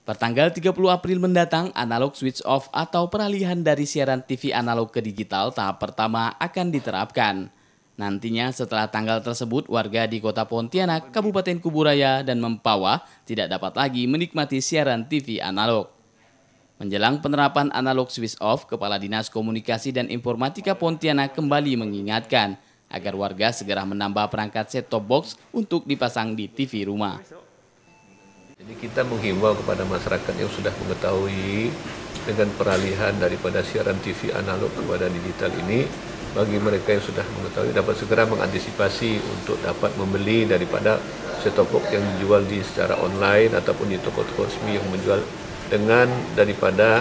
Pertanggal 30 April mendatang, analog switch off atau peralihan dari siaran TV analog ke digital tahap pertama akan diterapkan. Nantinya setelah tanggal tersebut, warga di kota Pontianak, Kabupaten Kuburaya, dan Mempawah tidak dapat lagi menikmati siaran TV analog. Menjelang penerapan analog switch off, Kepala Dinas Komunikasi dan Informatika Pontianak kembali mengingatkan agar warga segera menambah perangkat set-top box untuk dipasang di TV rumah. Jadi kita menghimbau kepada masyarakat yang sudah mengetahui dengan peralihan daripada siaran TV analog kepada digital ini bagi mereka yang sudah mengetahui dapat segera mengantisipasi untuk dapat membeli daripada setopok yang dijual di secara online ataupun di toko-toko resmi yang menjual dengan daripada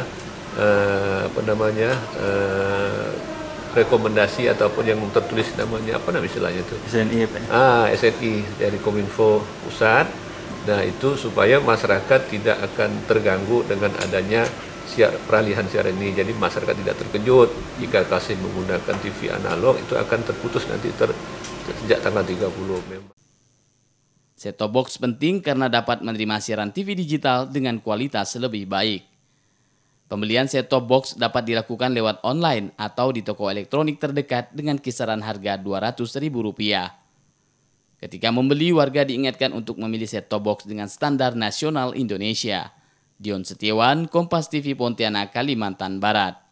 eh, apa namanya eh, rekomendasi ataupun yang tertulis namanya apa namanya istilahnya itu SNI Ya? Ah SNI dari Kominfo Pusat Nah itu supaya masyarakat tidak akan terganggu dengan adanya siar, peralihan siaran ini. Jadi masyarakat tidak terkejut jika kasih menggunakan TV analog itu akan terputus nanti ter, sejak tanggal 30 memang. Set-top box penting karena dapat menerima siaran TV digital dengan kualitas lebih baik. Pembelian set-top box dapat dilakukan lewat online atau di toko elektronik terdekat dengan kisaran harga Rp200.000. Ketika membeli, warga diingatkan untuk memilih set-top box dengan standar nasional Indonesia. Dion Setiawan, Kompas TV Pontianak, Kalimantan Barat.